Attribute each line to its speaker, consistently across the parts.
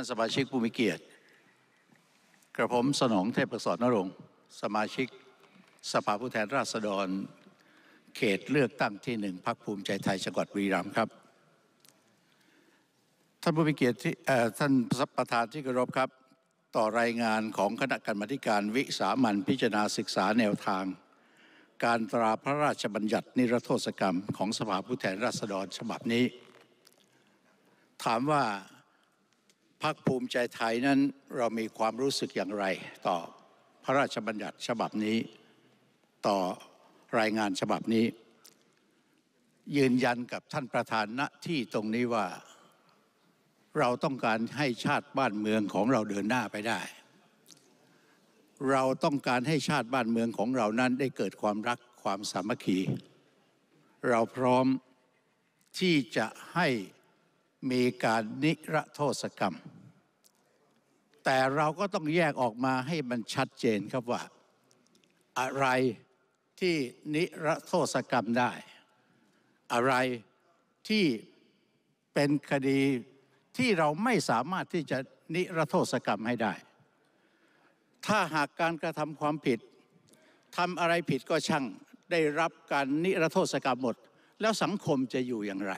Speaker 1: ท่านสมาชิกผู้มีเกียรติ กระผมสนองเทพประสรนนรงค์ สมาชิกสภาผู้แทนราษฎร เขตเลือกตั้งที่หนึ่งพักภูมิใจไทยจังหวัดบุรีรัมย์ครับ ท่านผู้มีเกียรติท่านประธานที่เคารพครับ ต่อรายงานของคณะกรรมการ วิสามันพิจารณาศึกษาแนวทาง การตราพระราชบัญญัตินิรโทษกรรมของสภาผู้แทนราษฎรฉบับนี้ ถามว่าพักภูมิใจไทย นั้นเรามีความรู้สึกอย่างไร ต่อพระราชบัญญัติฉบับนี้ ต่อรายงานฉบับนี้ ยืนยันกับท่านประธานณที่ตรงนี้ว่า เราต้องการให้ชาติบ้านเมืองของเราเดินหน้าไปได้ เราต้องการให้ชาติบ้านเมืองของเรานั้นได้เกิดความรักความสามัคคีเราพร้อมที่จะให้มีการนิรโทษกรรม แต่เราก็ต้องแยกออกมาให้มันชัดเจนครับว่า อะไรที่นิรโทษกรรมได้ อะไรที่เป็นคดีที่เราไม่สามารถที่จะนิรโทษกรรมให้ได้ ถ้าหากการกระทำความผิดทำอะไรผิดก็ช่างได้รับการนิรโทษกรรมหมด แล้วสังคมจะอยู่อย่างไร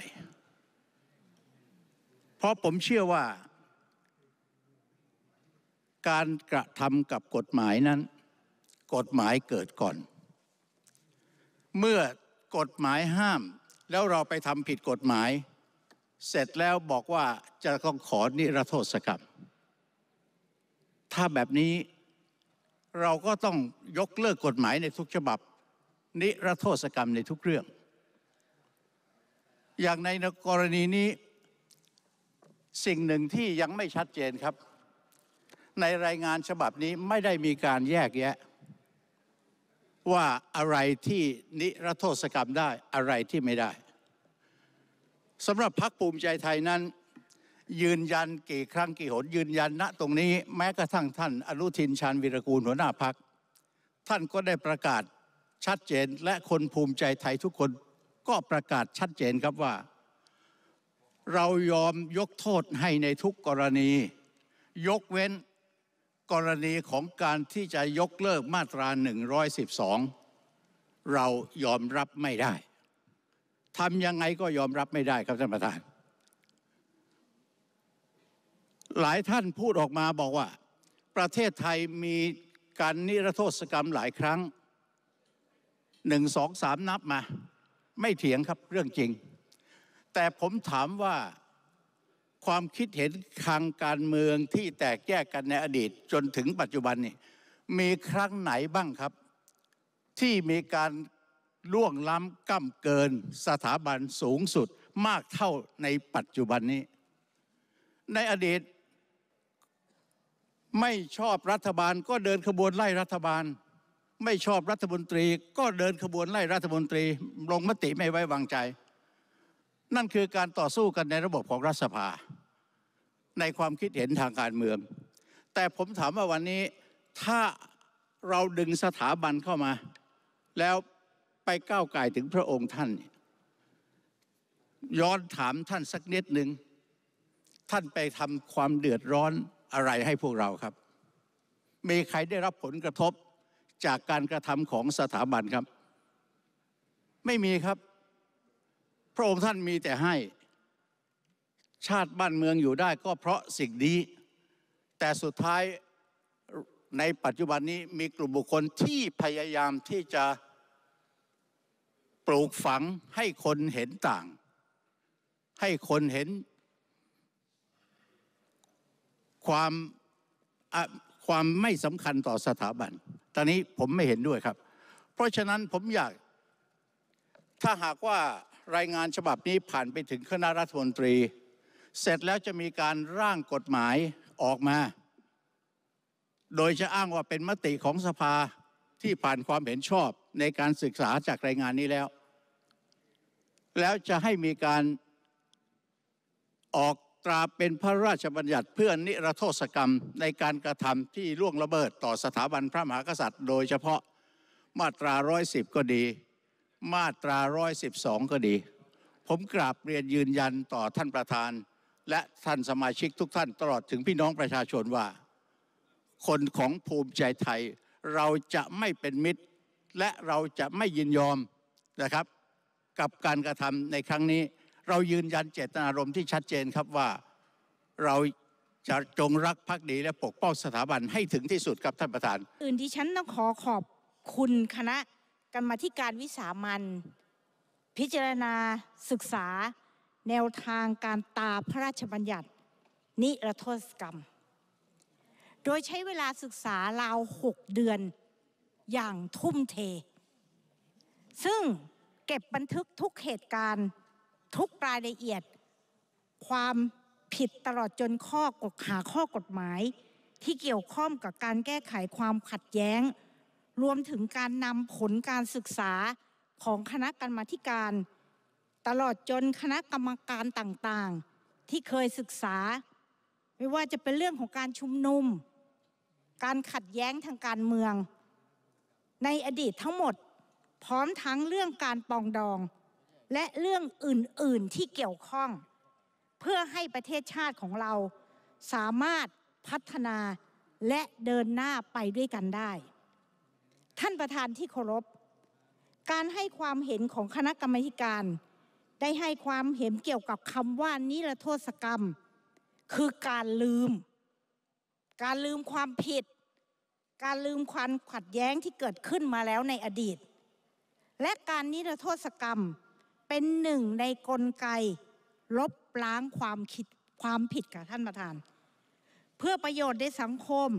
Speaker 1: เพราะผมเชื่อว่าการกระทำกับกฎหมายนั้น กฎหมายเกิดก่อน เมื่อกฎหมายห้าม แล้วเราไปทำผิดกฎหมาย เสร็จแล้วบอกว่าจะต้องขอนิรโทษกรรม ถ้าแบบนี้เราก็ต้องยกเลิกกฎหมายในทุกฉบับนิรโทษกรรมในทุกเรื่อง อย่างในกรณีนี้สิ่งหนึ่งที่ยังไม่ชัดเจนครับ ในรายงานฉบับนี้ไม่ได้มีการแยกแยะ ว่าอะไรที่นิรโทษกรรมได้อะไรที่ไม่ได้สำหรับพักภูมิใจไทยนั้น ยืนยันกี่ครั้งกี่หน ยืนยันณตรงนี้แม้กระทั่งท่านอนุทินชาญวิรกูลหัวหน้าพัก ท่านก็ได้ประกาศชัดเจนและคนภูมิใจไทยทุกคนก็ประกาศชัดเจนครับว่าเรายอมยกโทษให้ในทุกกรณี ยกเว้นกรณีของการที่จะยกเลิกมาตรา 112 เรายอมรับไม่ได้ทำยังไงก็ยอมรับไม่ได้ครับท่านประธาน หลายท่านพูดออกมาบอกว่า ประเทศไทยมีการนิรโทษกรรมหลายครั้งหนึ่งสองสามนับมา ไม่เถียงครับเรื่องจริงแต่ผมถามว่าความคิดเห็นทางการเมืองที่แตกแยกกันในอดีตจนถึงปัจจุบันนี่มีครั้งไหนบ้างครับ ที่มีการล่วงล้ำก้ำเกินสถาบันสูงสุดมากเท่าในปัจจุบันนี้ ในอดีต ไม่ชอบรัฐบาล ก็เดินขบวนไล่รัฐบาล ไม่ชอบรัฐมนตรีก็เดินขบวนไล่รัฐมนตรี ลงมติไม่ไว้วางใจนั่นคือการต่อสู้กันในระบบของรัฐสภา ในความคิดเห็นทางการเมือง แต่ผมถามว่าวันนี้ ถ้าเราดึงสถาบันเข้ามา แล้วไปก้าวไก่ถึงพระองค์ท่าน ย้อนถามท่านสักนิดหนึ่งท่านไปทำความเดือดร้อนอะไรให้พวกเราครับ มีใครได้รับผลกระทบจากการกระทำของสถาบันครับ ไม่มีครับระองค์ท่านมีแต่ให้ชาติบ้านเมืองอยู่ได้ ก็เพราะสิ่งนี้ แต่สุดท้ายในปัจจุบันนี้ มีกลุ่มบุคคลที่พยายามที่จะปลูกฝังให้คนเห็นต่าง ให้คนเห็น ความความไม่สำคัญต่อสถาบัน ตอนนี้ผมไม่เห็นด้วยครับ เพราะฉะนั้นผมอยากถ้าหากว่ารายงานฉบับนี้ผ่านไปถึงคณะรัฐมนตรีเสร็จแล้วจะมีการร่างกฎหมายออกมา โดยจะอ้างว่าเป็นมติของสภาที่ผ่านความเห็นชอบในการศึกษาจากรายงานนี้แล้ว แล้วจะให้มีการออกตราเป็นพระราชบัญญัติเพื่อนิรโทษกรรม ในการกระทำที่ล่วงละเมิดต่อสถาบันพระมหากษัตริย์โดยเฉพาะมาตรา110ก็ดีมาตรา112ก็ดี ผมกราบเรียนยืนยันต่อท่านประธาน และท่านสมาชิกทุกท่านตลอดถึงพี่น้องประชาชนว่า คนของภูมิใจไทย เราจะไม่เป็นมิตร และเราจะไม่ยินยอมนะครับ กับการกระทำในครั้งนี้ เรายืนยันเจตนารมณ์ที่ชัดเจนครับว่าเราจะจงรักภักดีและปกป้องสถาบันให้ถึงที่สุดครับท่านประธาน
Speaker 2: อื่นที่ฉันต้องขอขอบคุณคณะกรรมธิการวิสามันพิจารณาศึกษาแนวทางการตาพระราชบัญญัติ นิรโทษกรรม โดยใช้เวลาศึกษาราวหกเดือนอย่างทุ่มเท ซึ่งเก็บบันทึกทุกเหตุการณ์ ทุกรายละเอียด ความผิดตลอดจนข้อกฎหาข้อกฎหมาย ที่เกี่ยวข้องกับการแก้ไขความขัดแย้งรวมถึงการนำผลการศึกษาของคณะกรรมาการ ตลอดจนคณะกรรมการต่างๆ ที่เคยศึกษา ไม่ว่าจะเป็นเรื่องของการชุมนุม การขัดแย้งทางการเมือง ในอดีตทั้งหมดพร้อมทั้งเรื่องการปองดอง และเรื่องอื่น ๆที่เกี่ยวข้อง เพื่อให้ประเทศชาติของเราสามารถพัฒนาและเดินหน้าไปด้วยกันได้ท่านประธานที่เคารพ การให้ความเห็นของคณะกรรมการ ได้ให้ความเห็นเกี่ยวกับคำว่านิรโทษกรรม คือการลืม การลืมความผิด การลืมความขัดแย้งที่เกิดขึ้นมาแล้วในอดีต และการนิรโทษกรรมเป็นหนึ่งในกลไก ลบล้างความคิดความผิดกับท่านประธาน เพื่อประโยชน์ในสังคม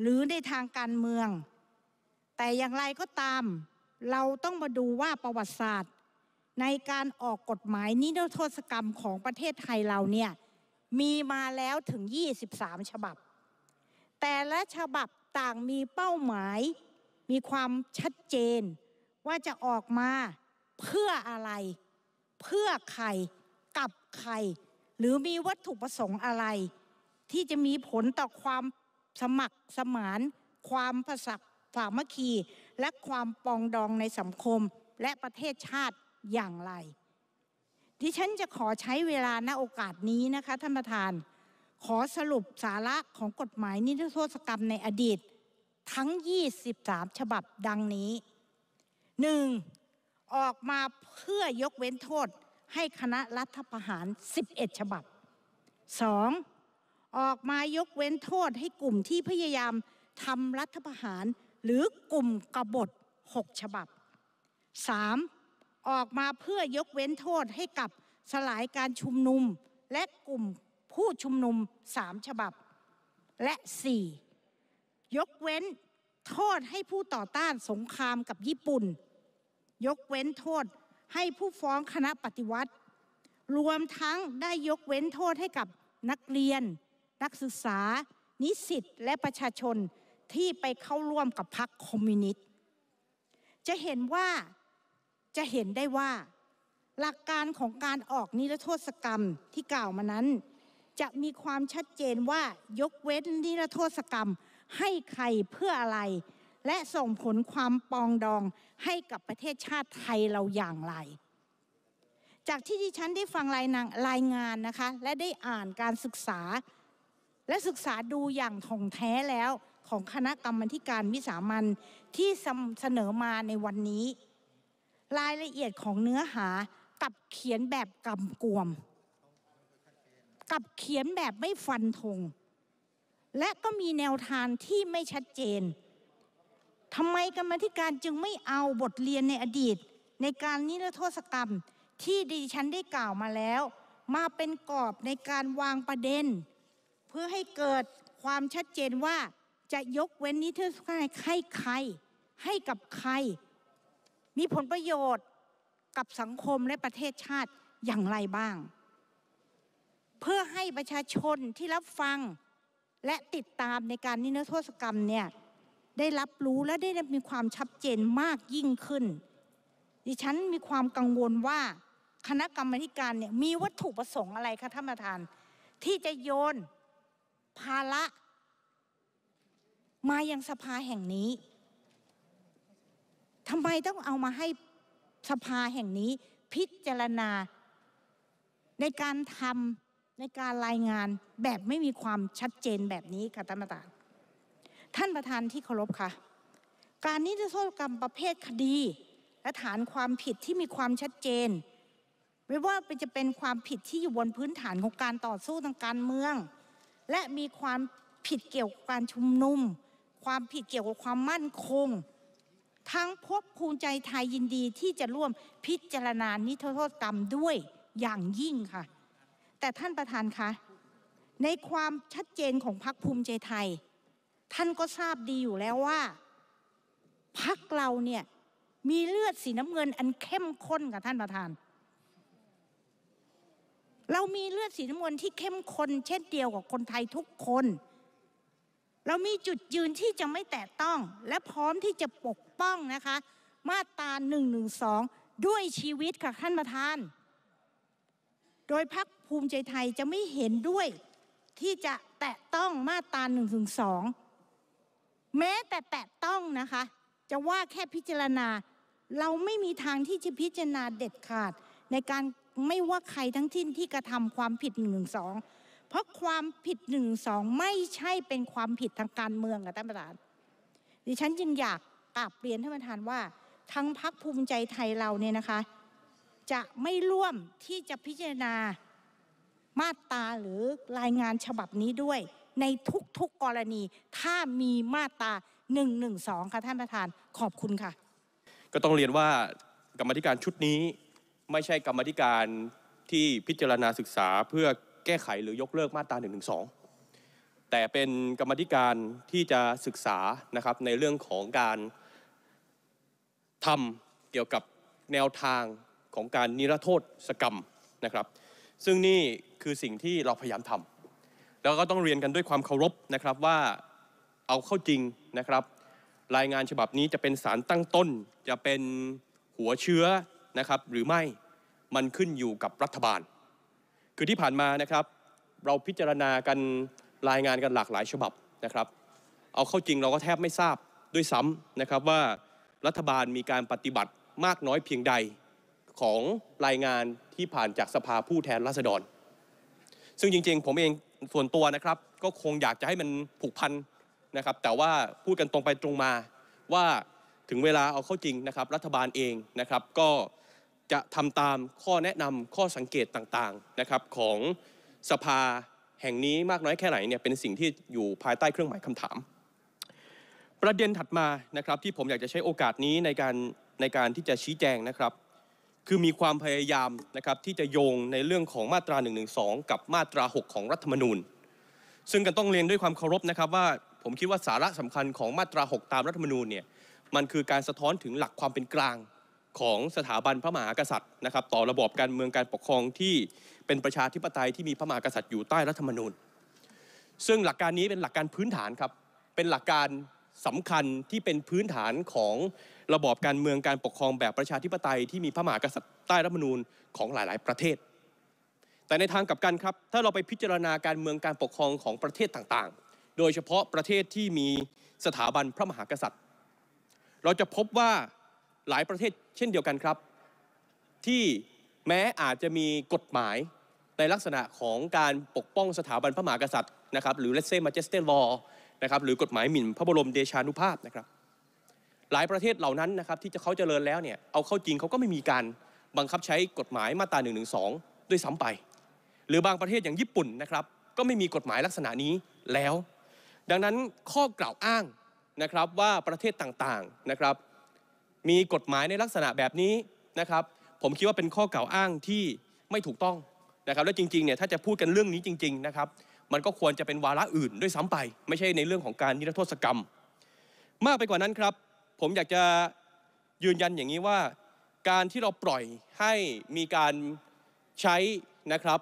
Speaker 2: หรือในทางการเมืองแต่อย่างไรก็ตามเราต้องมาดูว่าประวัติศาสตร์ ในการออกกฎหมายนิรโทษกรรมของประเทศไทยเราเนี่ยมีมาแล้วถึง 23 ฉบับ แต่ละฉบับต่างมีเป้าหมาย มีความชัดเจน ว่าจะออกมาเพื่ออะไร เพื่อใครกับใคร หรือมีวัตถุประสงค์อะไร ที่จะมีผลต่อความสมัครสมานความประสักความมัคคีและความปองดองในสังคมและประเทศชาติอย่างไร ดิฉันจะขอใช้เวลาณโอกาสนี้นะคะท่านประธาน ขอสรุปสาระของกฎหมายนิรโทษกรรมในอดีตทั้ง 23 ฉบับดังนี้ 1. ออกมาเพื่อยกเว้นโทษให้คณะรัฐประหาร 11 ฉบับ 2. ออกมายกเว้นโทษให้กลุ่มที่พยายามทำรัฐประหารหรือกลุ่มกบฏ 6 ฉบับ 3. ออกมาเพื่อยกเว้นโทษให้กับสลายการชุมนุม และกลุ่มผู้ชุมนุม 3 ฉบับ และ 4. ยกเว้นโทษให้ผู้ต่อต้านสงครามกับญี่ปุ่น ยกเว้นโทษให้ผู้ฟ้องคณะปฏิวัติ รวมทั้งได้ยกเว้นโทษให้กับนักเรียน นักศึกษา นิสิตและประชาชนที่ไปเข้าร่วมกับพรรคคอมมิวนิสต์ จะเห็นว่าจะเห็นได้ว่าหลักการของการออกนิรโทษกรรมที่กล่าวมานั้น จะมีความชัดเจนว่ายกเว้นนิรโทษกรรมให้ใครเพื่ออะไร และส่งผลความปองดองให้กับประเทศชาติไทยเราอย่างไร จากที่ดิฉันได้ฟังรายนรายงานนะคะ และได้อ่านการศึกษาและศึกษาดูอย่างท่องแท้แล้วของคณะกรรมการวิสามันที่เสนอมาในวันนี้ รายละเอียดของเนื้อหากับเขียนแบบกำกวมกับเขียนแบบไม่ฟันธงและก็มีแนวทางที่ไม่ชัดเจนทำไมกรรมธิการจึงไม่เอาบทเรียนในอดีตในการนิรโทษกรรมที่ดิฉันได้กล่าวมาแล้ว มาเป็นกรอบในการวางประเด็น เพื่อให้เกิดความชัดเจนว่าจะยกเว้นนิทรรศการให้ใครให้กับใคร มีผลประโยชน์กับสังคมและประเทศชาติอย่างไรบ้าง เพื่อให้ประชาชนที่รับฟังและติดตามในการนิรโทษกรรมเนี่ยได้รับรู้และได้มีความชัดเจนมากยิ่งขึ้น ดิฉันมีความกังวลว่าคณะกรรมการเนี่ยมีวัตถุประสงค์อะไรคะท่านประธาน ที่จะโยนภาระมายังสภาแห่งนี้ทำไมต้องเอามาให้สภาแห่งนี้ พิจารณา ในการทำในการรายงานแบบไม่มีความชัดเจนแบบนี้ค่ะท่านประธานท่านประธานที่เคารพค่ะ การนิรโทษกรรมประเภทคดี และฐานความผิดที่มีความชัดเจนไม่ว่าจะเป็นความผิดที่อยู่บนพื้นฐานของการต่อสู้ทางการเมือง และมีความผิดเกี่ยวกับการชุมนุมความผิดเกี่ยวกับความมั่นคง ทั้งพบภูมิใจไทยยินดีที่จะร่วมพิจารณานิทโทษกรรมด้วยอย่างยิ่งค่ะ แต่ท่านประธานคะในความชัดเจนของพรรคภูมิใจไทย ท่านก็ทราบดีอยู่แล้วว่า พรรคเราเนี่ยมีเลือดสีน้ำเงินอันเข้มข้นกับท่านประธาน เรามีเลือดสีน้ำเงินที่เข้มข้นเช่นเดียวกับคนไทยทุกคนเรามีจุดยืนที่จะไม่แตะต้องและพร้อมที่จะปกป้องนะคะมาตรา112ด้วยชีวิตค่ะท่านประธาน โดยพักภูมิใจไทยจะไม่เห็นด้วยที่จะแตะต้องมาตรา112 แม้แต่แตะต้องนะคะ จะว่าแค่พิจารณา เราไม่มีทางที่จะพิจารณาเด็ดขาด ในการไม่ว่าใครทั้งที่ที่กระทำความผิด112เพราะความผิดหนึ่งสองไม่ใช่เป็นความผิดทางการเมืองค่ะท่านประธานดิฉันจึงอยากกราบเรียนท่านประธานว่า ทั้งพักภูมิใจไทยเราเนี่ยนะคะ จะไม่ร่วมที่จะพิจารณามาตราหรือรายงานฉบับนี้ด้วย ในทุก ๆกรณีถ้ามีมาตราหนึ่่งงงหนึสอค่ะท่านประธานขอบคุณค่ะ
Speaker 3: ก็ต้องเรียนว่ากรรมธิการชุดนี้ ไม่ใช่กรรมธิการที่พิจารณาศึกษาเพื่อแก้ไข หรือ ยกเลิกมาตรา1นึแต่เป็นกรรมธิการที่จะศึกษานะครับในเรื่องของการทำเกี่ยวกับแนวทางของการนิรโทษสกรรมนะครับ ซึ่งนี่คือสิ่งที่เราพยายามทำแล้วก็ต้องเรียนกันด้วยความเคารพนะครับว่าเอาเข้าจริงนะครับ รายงานฉบับนี้จะเป็นสารตั้งต้น จะเป็นหัวเชื้อนะครับหรือไม่มันขึ้นอยู่กับรัฐบาลคือที่ผ่านมานะครับเราพิจารณากันรายงานกันหลากหลายฉบับนะครับ เอาเข้าจริงเราก็แทบไม่ทราบด้วยซ้ำนะครับว่ารัฐบาลมีการปฏิบัติมากน้อยเพียงใดของรายงานที่ผ่านจากสภาผู้แทนราษฎร ซึ่งจริง ๆ ผมเองส่วนตัวนะครับ ก็คงอยากจะให้มันผูกพันนะครับ แต่ว่าพูดกันตรงไปตรงมา ว่าถึงเวลาเอาเข้าจริงนะครับ รัฐบาลเองนะครับก็จะทำตามข้อแนะนำข้อสังเกตต่างๆนะครับ ของสภาแห่งนี้มากน้อยแค่ไหนเนี่ยเป็นสิ่งที่อยู่ภายใต้เครื่องหมายคำถาม ประเด็นถัดมานะครับที่ผมอยากจะใช้โอกาสนี้ในการในการที่จะชี้แจงนะครับคือมีความพยายามนะครับ ที่จะโยงในเรื่องของมาตรา1นึกับมาตรา 6 ของรัฐธรรมนูญ ซึ่งกันต้องเรียนด้วยความเคารพนะครับ ว่าผมคิดว่าสาระสำคัญของมาตรา6ตามรัฐธรรมนูญเนี่ยมันคือการสะท้อนถึงหลักความเป็นกลางของสถาบันพระมหากษัตริย์นะครับ ต่อระบอบการเมืองการปกครองที่เป็นประชาธิปไตยที่มีพระมหากษัตริย์อยู่ใต้รัฐธรรมนูญ ซึ่งหลักการนี้เป็นหลักการพื้นฐานครับเป็นหลักการสำคัญที่เป็นพื้นฐานของระบอบการเมืองการปกครองแบบประชาธิปไตยที่มีพระมหากษัตริย์ใต้รัฐธรรมนูญของหลาย ๆ ประเทศ แต่ในทางกลับกันครับถ้าเราไปพิจารณาการเมืองการปกครองของประเทศต่าง ๆ โดยเฉพาะประเทศที่มีสถาบันพระมหากษัตริย์ เราจะพบว่าหลายประเทศเช่นเดียวกันครับที่แม้อาจจะมีกฎหมายในลักษณะของการปกป้องสถาบันพระมหากษัตริย์นะครับ หรือ let's say majesty law นะครับหรือกฎหมายหมิ่นพระบรมเดชานุภาพนะครับ หลายประเทศเหล่านั้นนะครับที่จะเขาจเจริญแล้วเนี่ยเอาเข้าจริงเขาก็ไม่มีการบังคับใช้กฎหมายมาตรา1นึด้วยซ้ำไป หรือบางประเทศอย่างญี่ปุ่นนะครับ ก็ไม่มีกฎหมายลักษณะนี้แล้ว ดังนั้นข้อกล่าวอ้างนะครับว่าประเทศต่างๆนะครับมีกฎหมายในลักษณะแบบนี้นะครับ ผมคิดว่าเป็นข้อกล่าวอ้างที่ไม่ถูกต้องนะครับ และจริงๆเนี่ย ถ้าจะพูดกันเรื่องนี้จริงๆนะครับ มันก็ควรจะเป็นวาระอื่นด้วยซ้ำไป ไม่ใช่ในเรื่องของการนิรโทษกรรม มากไปกว่านั้นครับ ผมอยากจะยืนยันอย่างนี้ว่า การที่เราปล่อยให้มีการใช้นะครับ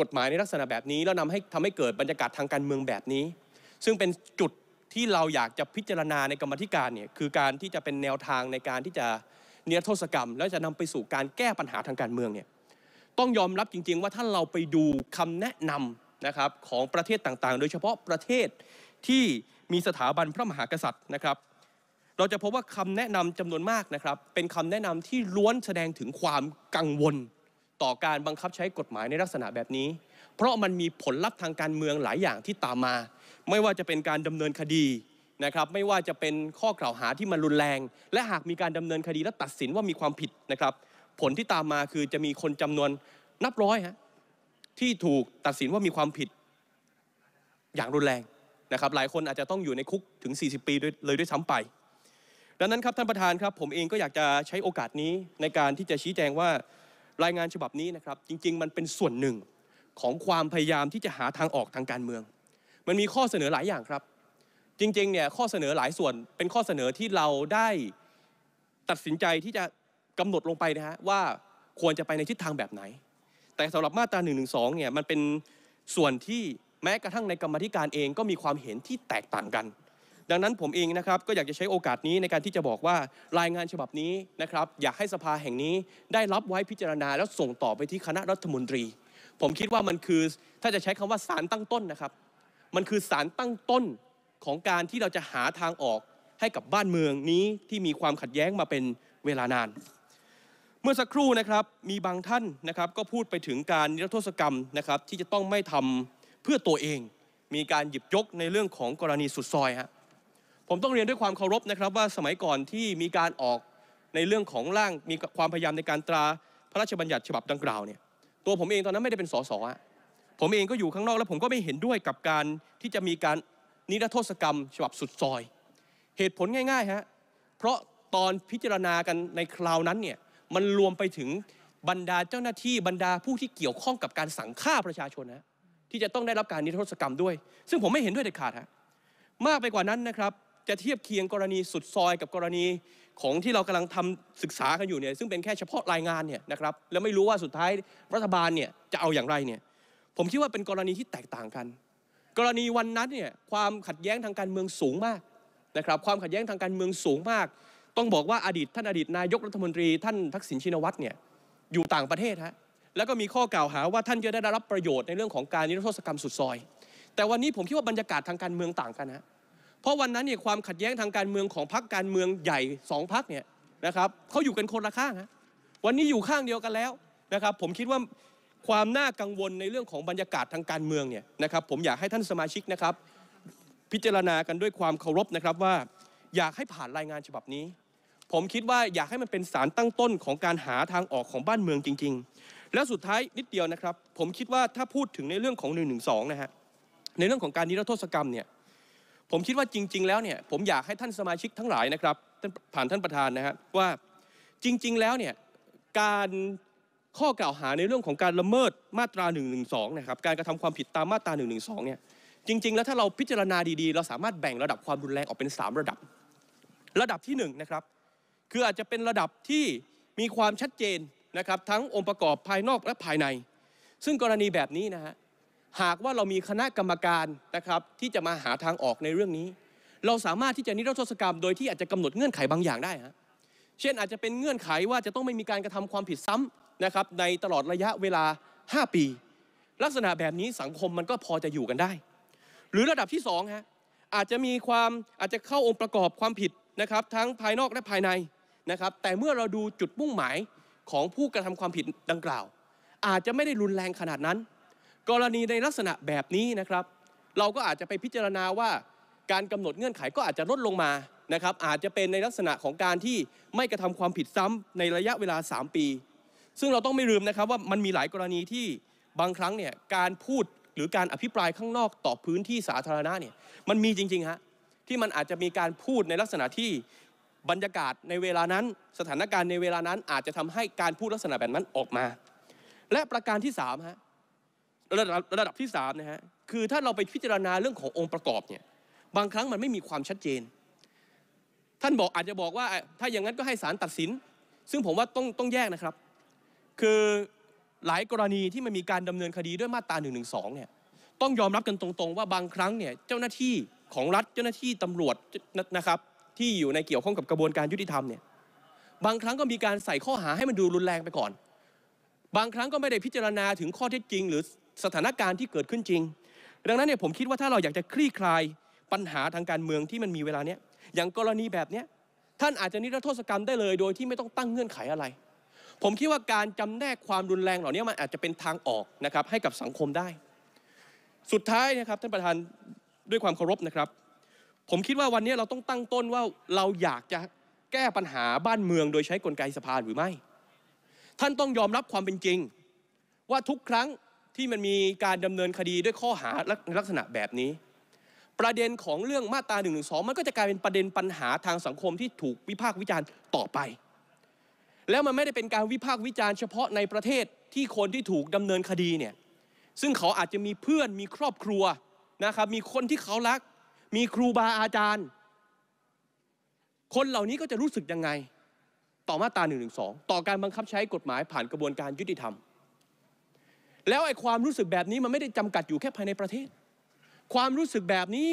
Speaker 3: กฎหมายในลักษณะแบบนี้แล้วนำให้ทำให้เกิดบรรยากาศทางการเมืองแบบนี้ ซึ่งเป็นจุดที่เราอยากจะพิจารณาในกรรมธิการเนี่ยคือการที่จะเป็นแนวทางในการที่จะเนื้อโทษกรรม แล้วจะนำไปสู่การแก้ปัญหาทางการเมืองเนี่ยต้องยอมรับจริงๆว่าถ้าเราไปดูคำแนะนำนะครับของประเทศต่างๆ โดยเฉพาะประเทศที่มีสถาบันพระมหากษัตริย์นะครับ เราจะพบว่าคำแนะนำจำนวนมากนะครับเป็นคำแนะนำที่ล้วนแสดงถึงความกังวล ต่อการบังคับใช้กฎหมายในลักษณะแบบนี้ เพราะมันมีผลลัพธ์ทางการเมืองหลายอย่างที่ตามมาไม่ว่าจะเป็นการดำเนินคดีนะครับไม่ว่าจะเป็นข้อกล่าวหาที่มันรุนแรง และหากมีการดำเนินคดีและตัดสินว่ามีความผิดนะครับผลที่ตามมาคือจะมีคนจำนวนนับร้อยฮะที่ถูกตัดสินว่ามีความผิดอย่างรุนแรงนะครับหลายคนอาจจะต้องอยู่ในคุกถึง 40 ปีเลยด้วยซ้าไป ดังนั้นครับท่านประธานครับผมเองก็อยากจะใช้โอกาสนี้ในการที่จะชี้แจงว่ารายงานฉบับนี้นะครับจริงๆมันเป็นส่วนหนึ่งของความพยายามที่จะหาทางออกทางการเมืองมันมีข้อเสนอหลายอย่างครับ จริงๆ เนี่ยข้อเสนอหลายส่วนเป็นข้อเสนอที่เราได้ตัดสินใจที่จะกำหนดลงไปนะฮะว่าควรจะไปในทิศทางแบบไหน แต่สำหรับมาตรา1นึเนี่ยมันเป็นส่วนที่แม้กระทั่งในกรรมธิการเองก็มีความเห็นที่แตกต่างกัน ดังนั้นผมเองนะครับก็อยากจะใช้โอกาสนี้ในการที่จะบอกว่ารายงานฉบับนี้นะครับ อยากให้สภาแห่งนี้ ได้รับไว้พิจารณาแล้วส่งต่อไปที่คณะรัฐมนตรี ผมคิดว่ามันคือถ้าจะใช้คำว่าสารตั้งต้นนะครับมันคือสารตั้งต้นของการที่เราจะหาทางออกให้กับบ้านเมืองนี้ที่มีความขัดแย้งมาเป็นเวลานาน เมื่อสักครู่นะครับมีบางท่านนะครับก็พูดไปถึงการนิรโทษกรรมนะครับที่จะต้องไม่ทำเพื่อตัวเอง มีการหยิบยกในเรื่องของกรณีสุดซอยฮะผมต้องเรียนด้วยความเคารพนะครับว่าสมัยก่อนที่มีการออกในเรื่องของร่าง มีความพยายามในการตราพระราชบัญญัติฉบับดังกล่าวเนี่ยตัวผมเองตอนนั้นไม่ได้เป็นสสอะผมเองก็อยู่ข้างนอก และผมก็ไม่เห็นด้วยกับการที่จะมีการนิรโทษกรรมฉบับสุดซอย เหตุผลง่ายๆฮะเพราะตอนพิจารณากันในคราวนั้นเนี่ยมันรวมไปถึงบรรดาเจ้าหน้าที่บรรดาผู้ที่เกี่ยวข้องกับการสั่งฆ่าประชาชนนะที่จะต้องได้รับการนิรโทษกรรมด้วย ซึ่งผมไม่เห็นด้วยเด็ดขาดฮะมากไปกว่านั้นนะครับจะเทียบเคียงกรณีสุดซอยกับกรณีของที่เรากำลังทำศึกษากันอยู่เนี่ยซึ่งเป็นแค่เฉพาะรายงานเนี่ยนะครับแล้วไม่รู้ว่าสุดท้ายรัฐบาลเนี่ยจะเอาอย่างไรเนี่ยผมคิดว่าเป็นกรณีที่แตกต่างกัน กรณีวันนั้นเนี่ยความขัดแย้งทางการเมืองสูงมากนะครับ ความขัดแย้งทางการเมืองสูงมาก ต้องบอกว่าอดีตท่านอดีตนายกรัฐมนตรี ท่านทักษิณชินวัตรเนี่ยอยู่ต่างประเทศฮะแล้วก็มีข้อกล่าวหาว่าท่านจะได้รับประโยชน์ในเรื่องของการนิรโทษกรรมสุดซอย แต่วันนี้ผมคิดว่าบรรยากาศทางการเมืองต่างกันฮะเพราะวันนั้นเนี่ยความขัดแย้งทางการเมืองของพรรคการเมืองใหญ่สองพรรคเนี่ยนะครับเขาอยู่กันคนละข้างฮะวันนี้อยู่ข้างเดียวกันแล้วนะครับ ผมคิดว่าความน่ากังวลในเรื่องของบรรยากาศทางการเมืองเนี่ยนะครับ ผมอยากให้ท่านสมาชิกนะครับ พิจารณากันด้วยความเคารพนะครับ ว่า อยากให้ผ่านรายงานฉบับนี้ ผมคิดว่าอยากให้มันเป็นสารตั้งต้นของการหาทางออกของบ้านเมืองจริงๆ แล้วสุดท้ายนิดเดียวนะครับ ผมคิดว่าถ้าพูดถึงในเรื่องของ1นึนะฮะในเรื่องของการนิรโทษกรรมเนี่ยผมคิดว่าจริง ๆ แล้วเนี่ยผมอยากให้ท่านสมาชิกทั้งหลายนะครับ ผ่านท่านประธานนะฮะว่าจริง ๆ แล้วเนี่ยการข้อกล่าวหาในเรื่องของการละเมิดมาตรา1นึนะครับ การกระทำความผิดตามมาตรา1นึเนี่ยจริง ๆ แล้วถ้าเราพิจารณาดี ๆ เราสามารถแบ่งระดับความรุนแรงออกเป็น 3 ระดับ ระดับที่ 1 นะครับ คืออาจจะเป็นระดับที่มีความชัดเจนนะครับ ทั้งองค์ประกอบภายนอกและภายใน ซึ่งกรณีแบบนี้นะฮะหากว่าเรามีคณะกรรมการนะครับที่จะมาหาทางออกในเรื่องนี้ เราสามารถที่จะนิรโทษกรรมโดยที่อาจจะกำหนดเงื่อนไขบางอย่างได้ฮะเช่นอาจจะเป็นเงื่อนไขว่าจะต้องไม่มีการกระทำความผิดซ้ำนะครับในตลอดระยะเวลา 5 ปี ลักษณะแบบนี้สังคมมันก็พอจะอยู่กันได้ หรือระดับที่2ฮะอาจจะมีความอาจจะเข้าองค์ประกอบความผิดนะครับ ทั้งภายนอกและภายในนะครับแต่เมื่อเราดูจุดมุ่งหมายของผู้กระทำความผิดดังกล่าว อาจจะไม่ได้รุนแรงขนาดนั้น กรณีในลักษณะแบบนี้นะครับเราก็อาจจะไปพิจารณาว่าการกำหนดเงื่อนไขก็อาจจะลดลงมานะครับอาจจะเป็นในลักษณะของการที่ไม่กระทำความผิดซ้ำในระยะเวลา 3 ปีซึ่งเราต้องไม่ลืมนะครับว่ามันมีหลายกรณีที่บางครั้งเนี่ยการพูดหรือการอภิปรายข้างนอกต่อพื้นที่สาธารณะเนี่ยมันมีจริงๆฮะที่มันอาจจะมีการพูดในลักษณะที่บรรยากาศในเวลานั้นสถานการณ์ในเวลานั้นอาจจะทำให้การพูดลักษณะแบบนั้นออกมา และประการที่3ฮะระดับระดับที่3นะฮะคือถ้าเราไปพิจารณาเรื่องขององค์ประกอบเนี่ยบางครั้งมันไม่มีความชัดเจน ท่านบอกอาจจะบอกว่าถ้าอย่างนั้นก็ให้ศาลตัดสิน ซึ่งผมว่าต้องต้องแยกนะครับคือหลายกรณีที่มันมีการดำเนินคดีด้วยมาตรา1นึเนี่ยต้องยอมรับกันตรงๆ ว่าบางครั้งเนี่ยเจ้าหน้าที่ของรัฐเจ้าหน้าที่ตำรวจนะครับที่อยู่ในเกี่ยวข้องกับกระบวนการยุติธรรมเนี่ยบางครั้งก็มีการใส่ข้อหาให้มันดูรุนแรงไปก่อน บางครั้งก็ไม่ได้พิจารณาถึงข้อเท็จจริง หรือสถานการณ์ที่เกิดขึ้นจริง ดังนั้นเนี่ยผมคิดว่าถ้าเราอยากจะคลี่คลายปัญหาทางการเมืองที่มันมีเวลาเนี้ยอย่างกรณีแบบเนี้ยท่านอาจจะนิรโทษกรรมได้เลยโดยที่ไม่ต้องตั้งเงื่อนไขอะไรผมคิดว่าการจำแนกความรุนแรงเหล่านี้มันอาจจะเป็นทางออกนะครับ ให้กับสังคมได้ สุดท้ายนะครับท่านประธานด้วยความเคารพนะครับ ผมคิดว่าวันนี้เราต้องตั้งต้นว่าเราอยากจะแก้ปัญหาบ้านเมือง โดยใช้กลไกสภาหรือไม่ ท่านต้องยอมรับความเป็นจริง ว่าทุกครั้งที่มันมีการดำเนินคดีด้วยข้อหาลักษณะแบบนี้ ประเด็นของเรื่องมาตรา1นึมันก็จะกลายเป็นประเด็นปัญหาทางสังคมที่ถูกวิพากษ์วิจารณ์ต่อไปแล้วมันไม่ได้เป็นการวิพากษ์วิจารณ์เฉพาะในประเทศ ที่คนที่ถูกดำเนินคดีเนี่ย ซึ่งเขาอาจจะมีเพื่อนมีครอบครัวนะครับมีคนที่เขารัก มีครูบาอาจารย์ คนเหล่านี้ก็จะรู้สึกยังไงต่อมาตรา1นึต่อการบังคับใช้กฎหมายผ่านกระบวนการยุติธรรม แล้วไอ้ความรู้สึกแบบนี้มันไม่ได้จำกัดอยู่แค่ภายในประเทศ ความรู้สึกแบบนี้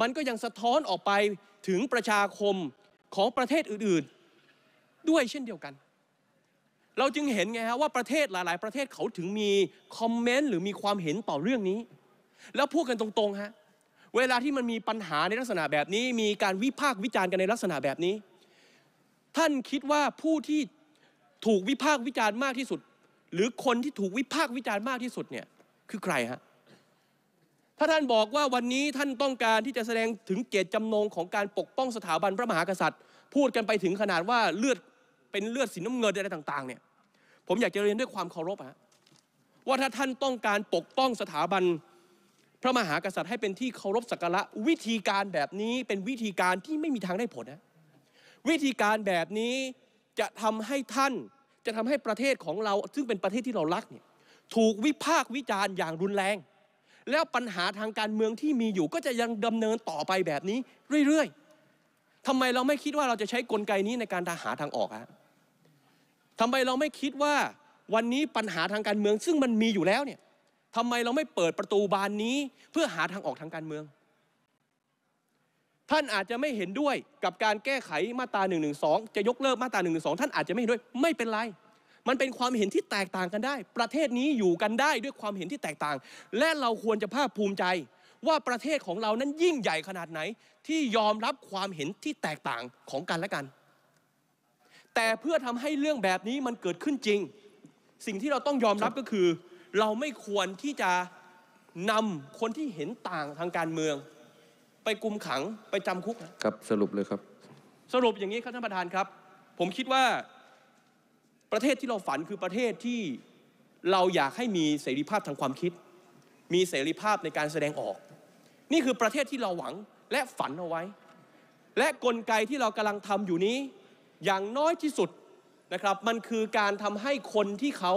Speaker 3: มันก็ยังสะท้อนออกไปถึงประชาคมของประเทศอื่นๆ ด้วยเช่นเดียวกันเราจึงเห็นไงฮะว่าประเทศหลายๆ ประเทศเขาถึงมีคอมเมนต์หรือมีความเห็นต่อเรื่องนี้ แล้วพูดกันตรง ๆ ฮะเวลาที่มันมีปัญหาในลักษณะแบบนี้มีการวิพากษ์วิจารณ์กันในลักษณะแบบนี้ ท่านคิดว่าผู้ที่ถูกวิพากษ์วิจารณ์มากที่สุด หรือคนที่ถูกวิพากษ์วิจารณ์มากที่สุดเนี่ยคือใครฮะถ้าท่านบอกว่าวันนี้ท่านต้องการที่จะแสดงถึงเจตจำนงของการปกป้องสถาบันพระมหากษัตริย์ พูดกันไปถึงขนาดว่าเลือดเป็นเลือดสีน้ำเงินอะไรต่าง ๆ เนี่ยผมอยากจะเรียนด้วยความเคารพฮะว่าถ้าท่านต้องการปกป้องสถาบัน พระมหากษัตริย์ ให้เป็นที่เคารพสักการะวิธีการแบบนี้เป็นวิธีการที่ไม่มีทางได้ผลนะวิธีการแบบนี้จะทำให้ท่านจะทำให้ประเทศของเรา ซึ่งเป็นประเทศที่เรารักเนี่ยถูกวิพากษ์วิจารณ์อย่างรุนแรง แล้วปัญหาทางการเมืองที่มีอยู่ก็จะยังดำเนินต่อไปแบบนี้ เรื่อยๆทำไมเราไม่คิดว่าเราจะใช้กลไกนี้ในการหาทางออกฮะทำไมเราไม่คิดว่าวันนี้ปัญหาทางการเมือง ซึ่งมันมีอยู่แล้วเนี่ยทำไมเราไม่เปิดประตูบานนี้เพื่อหาทางออกทางการเมือง ท่านอาจจะไม่เห็นด้วยกับการแก้ไขมาตรา1นึจะยกเลิกมาตรา1นึท่านอาจจะไม่เห็นด้วย ไม่เป็นไร มันเป็นความเห็นที่แตกต่างกันได้ ประเทศนี้อยู่กันได้ด้วยความเห็นที่แตกต่าง และเราควรจะภาคภูมิใจว่าประเทศของเรานั้นยิ่งใหญ่ขนาดไหนที่ยอมรับความเห็นที่แตกต่างของกันและกันแต่เพื่อทำให้เรื่องแบบนี้มันเกิดขึ้นจริง สิ่งที่เราต้องยอมรับก็คือ เราไม่ควรที่จะนำคนที่เห็นต่างทางการเมือง ไปกุมขังไปจำคุก
Speaker 1: ครับสรุปเลยครับ
Speaker 3: สรุปอย่างนี้ครับท่านประธานครับ ผมคิดว่าประเทศที่เราฝันคือประเทศที่เราอยากให้มีเสรีภาพทางความคิด มีเสรีภาพในการแสดงออก นี่คือประเทศที่เราหวังและฝันเอาไว้ และกลไกที่เรากำลังทำอยู่นี้อย่างน้อยที่สุดนะครับ มันคือการทำให้คนที่เขา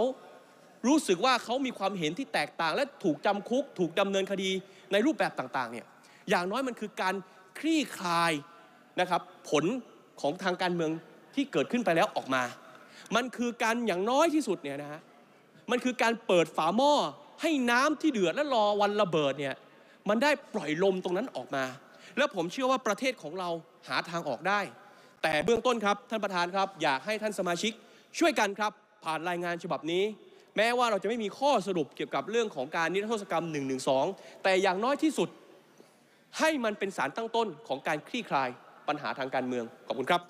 Speaker 3: รู้สึกว่าเขามีความเห็นที่แตกต่าง และถูกจำคุก ถูกดำเนินคดีในรูปแบบต่างๆเนี่ยอย่างน้อยมันคือการคลี่คลาย นะครับ ผลของทางการเมืองที่เกิดขึ้นไปแล้วออกมา มันคือการอย่างน้อยที่สุดเนี่ยนะฮะมันคือการเปิดฝาหม้อให้น้ำที่เดือดและรอวันระเบิดเนี่ยมันได้ปล่อยลมตรงนั้นออกมา แล้วผมเชื่อว่าประเทศของเราหาทางออกได้แต่เบื้องต้นครับท่านประธานครับ อยากให้ท่านสมาชิก ช่วยกันครับ ผ่านรายงานฉบับนี้ แม้ว่าเราจะไม่มีข้อสรุปเกี่ยวกับเรื่องของการนิรโทษกรรม1นึแต่อย่างน้อยที่สุด ให้มันเป็นสารตั้งต้นของการคลี่คลาย ปัญหาทางการเมือง ขอบคุณครับ